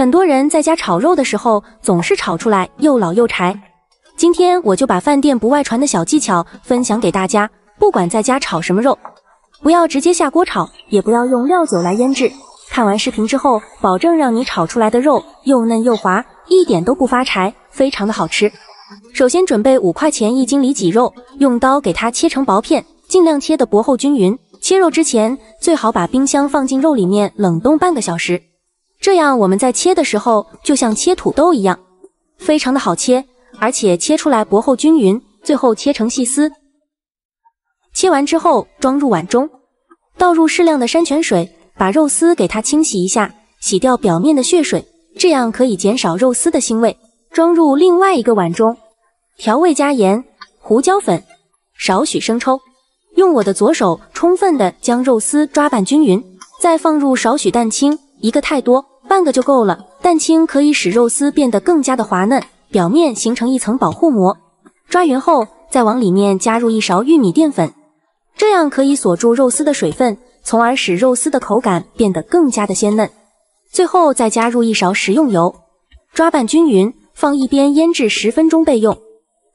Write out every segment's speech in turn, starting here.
很多人在家炒肉的时候，总是炒出来又老又柴。今天我就把饭店不外传的小技巧分享给大家。不管在家炒什么肉，不要直接下锅炒，也不要用料酒来腌制。看完视频之后，保证让你炒出来的肉又嫩又滑，一点都不发柴，非常的好吃。首先准备五块钱一斤里脊肉，用刀给它切成薄片，尽量切的薄厚均匀。切肉之前，最好把冰箱放进肉里面冷冻半个小时。这样我们在切的时候就像切土豆一样，非常的好切，而且切出来薄厚均匀，最后切成细丝。切完之后装入碗中，倒入适量的山泉水，把肉丝给它清洗一下，洗掉表面的血水，这样可以减少肉丝的腥味。装入另外一个碗中，调味加盐、胡椒粉、少许生抽，用我的左手充分的将肉丝抓拌均匀，再放入少许蛋清，一个太多。半个就够了，蛋清可以使肉丝变得更加的滑嫩，表面形成一层保护膜。抓匀后，再往里面加入一勺玉米淀粉，这样可以锁住肉丝的水分，从而使肉丝的口感变得更加的鲜嫩。最后再加入一勺食用油，抓拌均匀，放一边腌制十分钟备用。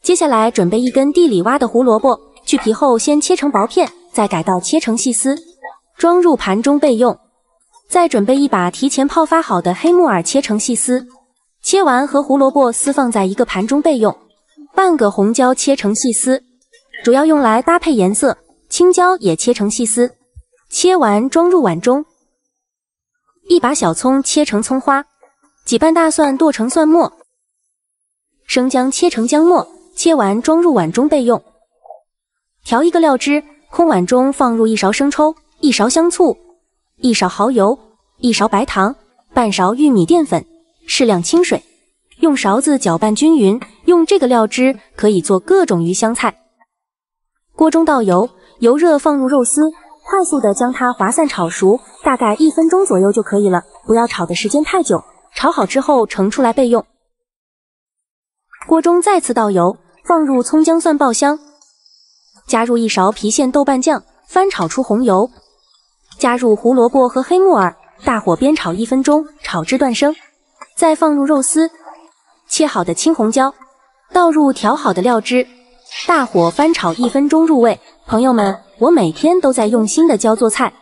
接下来准备一根地里挖的胡萝卜，去皮后先切成薄片，再改刀切成细丝，装入盘中备用。再准备一把提前泡发好的黑木耳，切成细丝，切完和胡萝卜丝放在一个盘中备用。半个红椒切成细丝，主要用来搭配颜色，青椒也切成细丝，切完装入碗中。一把小葱切成葱花，几瓣大蒜剁成蒜末，生姜切成姜末，切完装入碗中备用。调一个料汁，空碗中放入一勺生抽，一勺香醋。一勺蚝油，一勺白糖，半勺玉米淀粉，适量清水，用勺子搅拌均匀。用这个料汁可以做各种鱼香菜。锅中倒油，油热放入肉丝，快速的将它划散炒熟，大概一分钟左右就可以了，不要炒的时间太久。炒好之后盛出来备用。锅中再次倒油，放入葱姜蒜爆香，加入一勺郫县豆瓣酱，翻炒出红油。加入胡萝卜和黑木耳，大火煸炒一分钟，炒至断生，再放入肉丝、切好的青红椒，倒入调好的料汁，大火翻炒一分钟入味。朋友们，我每天都在用心的教做菜，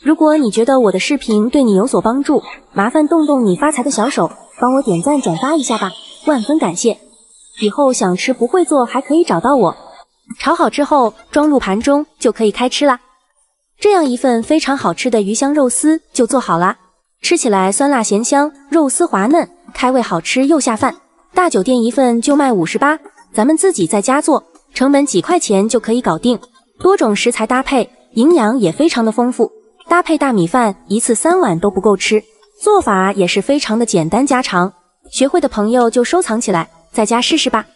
如果你觉得我的视频对你有所帮助，麻烦动动你发财的小手，帮我点赞转发一下吧，万分感谢。以后想吃不会做还可以找到我。炒好之后装入盘中，就可以开吃了。这样一份非常好吃的鱼香肉丝就做好了，吃起来酸辣咸香，肉丝滑嫩，开胃好吃又下饭。大酒店一份就卖五十八，咱们自己在家做，成本几块钱就可以搞定。多种食材搭配，营养也非常的丰富，搭配大米饭一次三碗都不够吃。做法也是非常的简单家常，学会的朋友就收藏起来，在家试试吧。